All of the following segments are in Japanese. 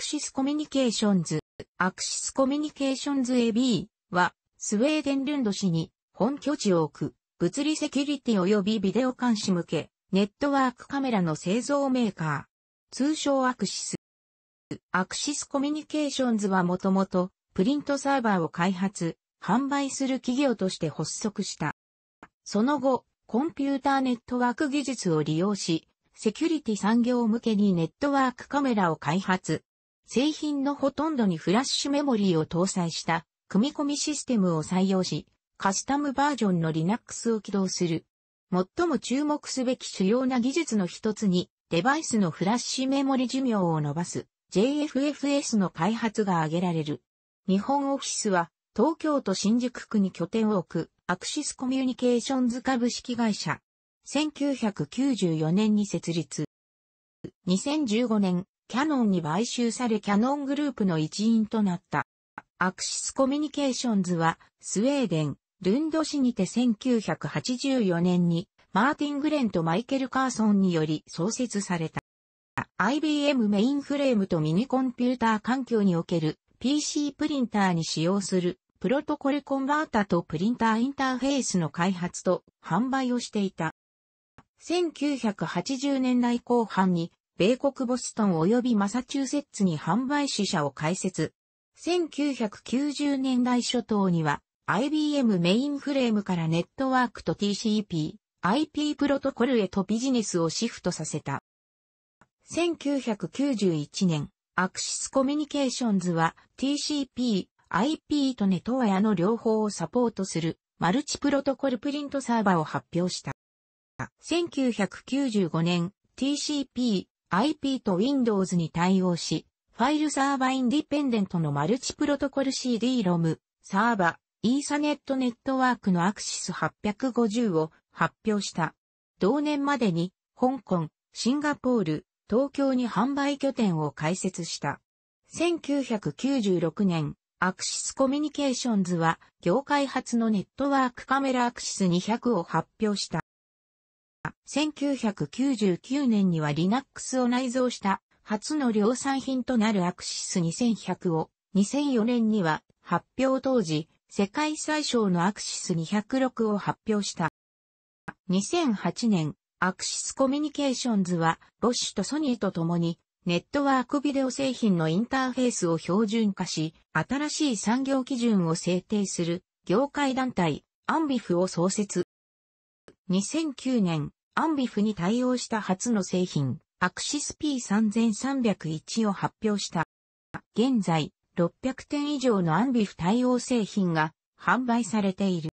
クシスコミュニケーションズ、アクシスコミュニケーションズ AB は、スウェーデン・ルンド市に本拠地を置く、物理セキュリティ及びビデオ監視向け、ネットワークカメラの製造メーカー、通称アクシス。アクシスコミュニケーションズはもともと、プリントサーバーを開発、販売する企業として発足した。その後、コンピューターネットワーク技術を利用し、セキュリティ産業向けにネットワークカメラを開発、製品のほとんどにフラッシュメモリーを搭載した組み込みシステムを採用し、カスタムバージョンの Linux を起動する。最も注目すべき主要な技術の一つに、デバイスのフラッシュメモリ寿命を伸ばす JFFS の開発が挙げられる。日本オフィスは東京都新宿区に拠点を置くアクシスコミュニケーションズ株式会社。1994年に設立。2015年キャノンに買収されキャノングループの一員となった。アクシスコミュニケーションズは、スウェーデン、ルンド市にて1984年に、マーティン・グレンとマイケル・カーソンにより創設された。IBM メインフレームとミニコンピューター環境における PC プリンターに使用するプロトコルコンバータとプリンターインターフェースの開発と販売をしていた。1980年代後半に米国ボストン及びマサチューセッツに販売支社を開設。1990年代初頭には IBM メインフレームからネットワークと TCP、IP プロトコルへとビジネスをシフトさせた。1991年、アクシスコミュニケーションズは TCP、IP とネトワヤの両方をサポートするマルチプロトコルプリントサーバーを発表した。1995年、TCP、IP と Windows に対応し、ファイルサーバインディペンデントのマルチプロトコル CD-ROM、サーバ、イーサネットネットワークのアクシス850を発表した。同年までに、香港、シンガポール、東京に販売拠点を開設した。1996年、アクシスコミュニケーションズは、業界初のネットワークカメラアクシス200を発表した。1999年には Linux を内蔵した初の量産品となる Axis 2100を2004年には発表当時世界最小の Axis 206を発表した。2008年、Axis コミュニケーションズはロッシュとソニーと共にネットワークビデオ製品のインターフェースを標準化し、新しい産業基準を制定する業界団体アンビフを創設。2009年、アンビフに対応した初の製品、アクシス P3301 を発表した。現在、600点以上のアンビフ対応製品が販売されている。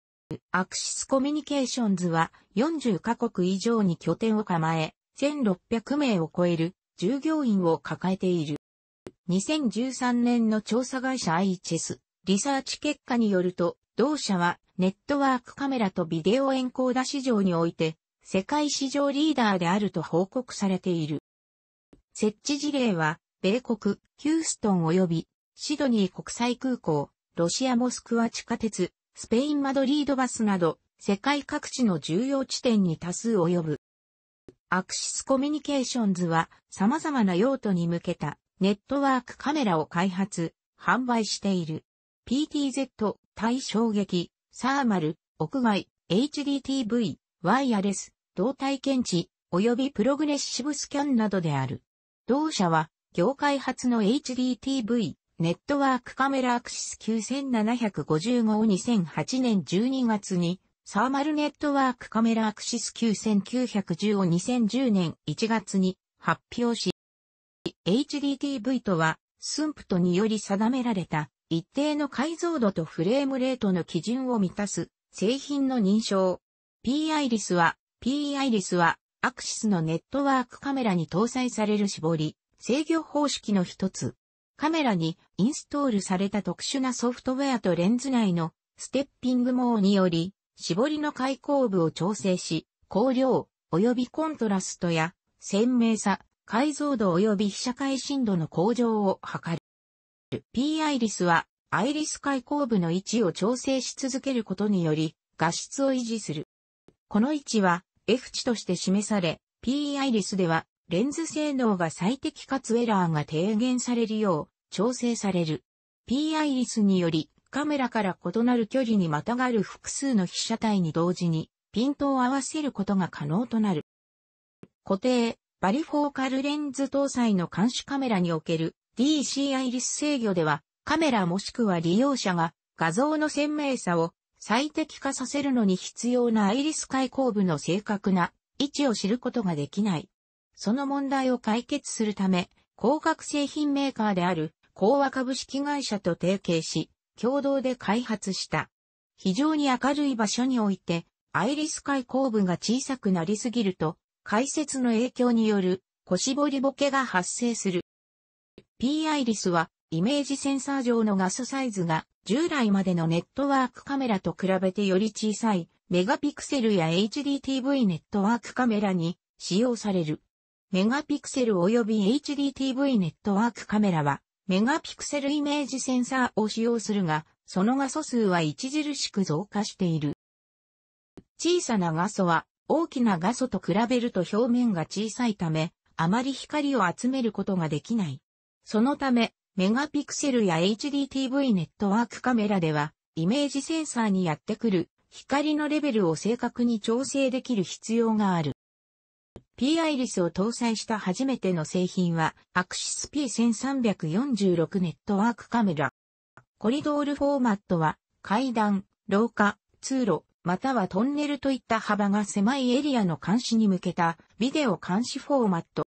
アクシスコミュニケーションズは40カ国以上に拠点を構え、1600名を超える従業員を抱えている。2013年の調査会社 IHS リサーチ結果によると、同社はネットワークカメラとビデオエンコーダ市場において世界市場リーダーであると報告されている。設置事例は、米国、ヒューストン及びシドニー国際空港、ロシアモスクワ地下鉄、スペインマドリードバスなど、世界各地の重要地点に多数及ぶ。アクシスコミュニケーションズは様々な用途に向けたネットワークカメラを開発、販売している。PTZ、対衝撃、サーマル、屋外、HDTV、ワイヤレス、動体検知、及びプログレッシブスキャンなどである。同社は、業界初の HDTV、ネットワークカメラアクシス9755を2008年12月に、サーマルネットワークカメラアクシス9910を2010年1月に発表し、HDTV とは、スンプトにより定められた一定の解像度とフレームレートの基準を満たす製品の認証。P i r リスは、P ア r i s は、アクシスのネットワークカメラに搭載される絞り、制御方式の一つ。カメラにインストールされた特殊なソフトウェアとレンズ内のステッピング網により、絞りの開口部を調整し、光量、及びコントラストや鮮明さ、解像度及び被写界深度の向上を図る。P アイリスは、アイリス開口部の位置を調整し続けることにより、画質を維持する。この位置は、F 値として示され、P アイリスでは、レンズ性能が最適かつエラーが低減されるよう、調整される。P アイリスにより、カメラから異なる距離にまたがる複数の被写体に同時に、ピントを合わせることが可能となる。固定、バリフォーカルレンズ搭載の監視カメラにおける DCI リス制御では、カメラもしくは利用者が画像の鮮明さを最適化させるのに必要なアイリス開口部の正確な位置を知ることができない。その問題を解決するため、光学製品メーカーである光和株式会社と提携し、共同で開発した。非常に明るい場所において、アイリス開口部が小さくなりすぎると、解説の影響による腰彫りボケが発生する。P i リスは、イメージセンサー上の画素サイズが、従来までのネットワークカメラと比べてより小さい、メガピクセルや HDTV ネットワークカメラに使用される。メガピクセル及び HDTV ネットワークカメラは、メガピクセルイメージセンサーを使用するが、その画素数は著しく増加している。小さな画素は、大きな画素と比べると表面が小さいため、あまり光を集めることができない。そのため、メガピクセルや HDTV ネットワークカメラでは、イメージセンサーにやってくる光のレベルを正確に調整できる必要がある。P アイリスを搭載した初めての製品は、アクシス P1346 ネットワークカメラ。コリドールフォーマットは、階段、廊下、通路、またはトンネルといった幅が狭いエリアの監視に向けたビデオ監視フォーマット。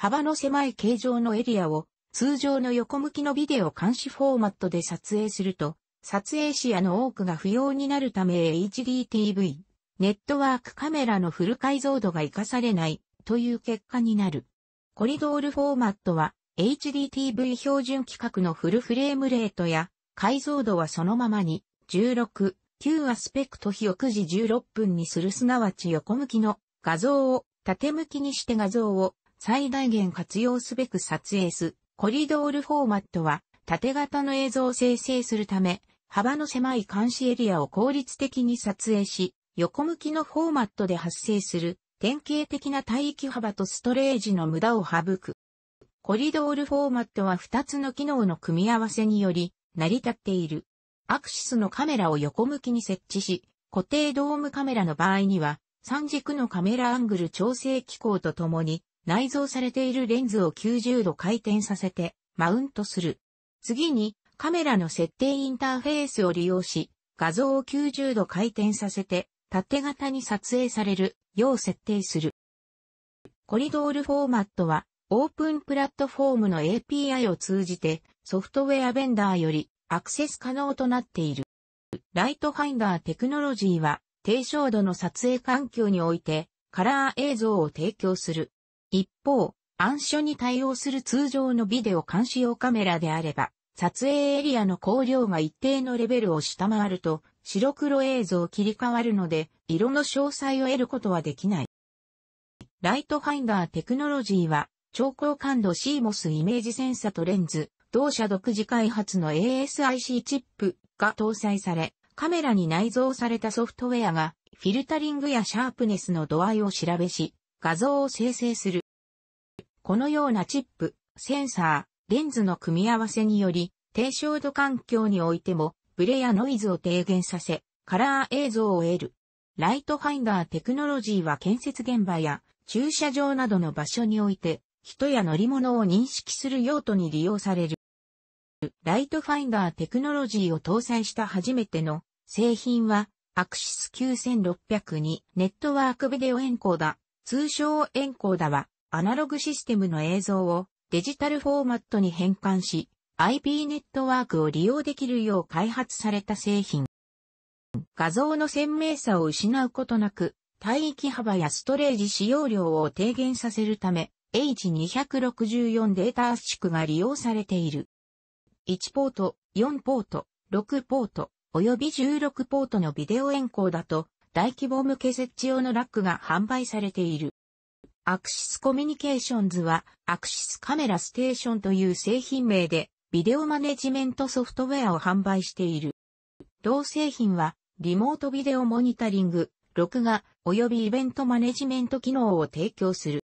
幅の狭い形状のエリアを通常の横向きのビデオ監視フォーマットで撮影すると、撮影視野の多くが不要になるため HDTV、ネットワークカメラのフル解像度が活かされないという結果になる。コリドールフォーマットは HDTV 標準規格のフルフレームレートや解像度はそのままに16、9アスペクト比を9時16分にするすなわち横向きの画像を縦向きにして画像を最大限活用すべく撮影す、コリドールフォーマットは、縦型の映像を生成するため、幅の狭い監視エリアを効率的に撮影し、横向きのフォーマットで発生する典型的な帯域幅とストレージの無駄を省く。コリドールフォーマットは2つの機能の組み合わせにより成り立っている。アクシスのカメラを横向きに設置し、固定ドームカメラの場合には、三軸のカメラアングル調整機構とともに内蔵されているレンズを90度回転させてマウントする。次にカメラの設定インターフェースを利用し画像を90度回転させて縦型に撮影されるよう設定する。コリドールフォーマットはオープンプラットフォームの API を通じてソフトウェアベンダーよりアクセス可能となっている。ライトファインダーテクノロジーは低照度の撮影環境においてカラー映像を提供する。一方、暗所に対応する通常のビデオ監視用カメラであれば、撮影エリアの光量が一定のレベルを下回ると、白黒映像を切り替わるので、色の詳細を得ることはできない。ライトファインダーテクノロジーは、超高感度 CMOS イメージセンサとレンズ、同社独自開発の ASIC チップが搭載され、カメラに内蔵されたソフトウェアが、フィルタリングやシャープネスの度合いを調べし、画像を生成する。このようなチップ、センサー、レンズの組み合わせにより、低照度環境においても、ブレやノイズを低減させ、カラー映像を得る。ライトファインダーテクノロジーは建設現場や駐車場などの場所において、人や乗り物を認識する用途に利用される。ライトファインダーテクノロジーを搭載した初めての製品は、アクシス9 6 0 0にネットワークビデオエンコーダ、通称エンコーダは、アナログシステムの映像をデジタルフォーマットに変換し、IP ネットワークを利用できるよう開発された製品。画像の鮮明さを失うことなく、帯域幅やストレージ使用量を低減させるため、H264 データ圧縮が利用されている。1ポート、4ポート、6ポート、及び16ポートのビデオエンコーだと、大規模向け設置用のラックが販売されている。アクシスコミュニケーションズは、アクシスカメラステーションという製品名で、ビデオマネジメントソフトウェアを販売している。同製品は、リモートビデオモニタリング、録画、及びイベントマネジメント機能を提供する。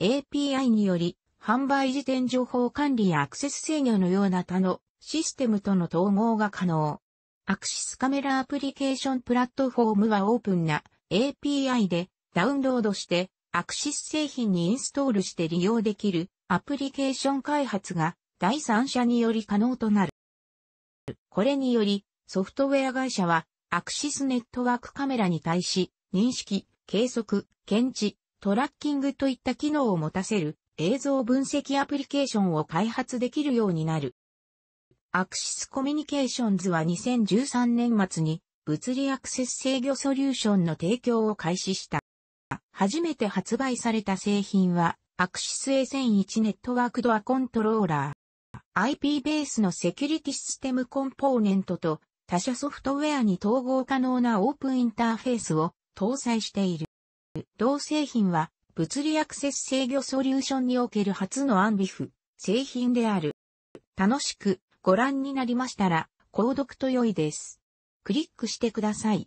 API により、販売時点情報管理やアクセス制御のような他のシステムとの統合が可能。アクシスカメラアプリケーションプラットフォームはオープンな API でダウンロードしてアクシス製品にインストールして利用できるアプリケーション開発が第三者により可能となる。これによりソフトウェア会社はアクシスネットワークカメラに対し認識、計測、検知、トラッキングといった機能を持たせる映像分析アプリケーションを開発できるようになる。アクシスコミュニケーションズは2013年末に物理アクセス制御ソリューションの提供を開始した。初めて発売された製品は、アクシス A1001 ネットワークドアコントローラー。IP ベースのセキュリティシステムコンポーネントと他社ソフトウェアに統合可能なオープンインターフェースを搭載している。同製品は物理アクセス制御ソリューションにおける初のアンビフ製品である。楽しくご覧になりましたら購読と良いです。クリックしてください。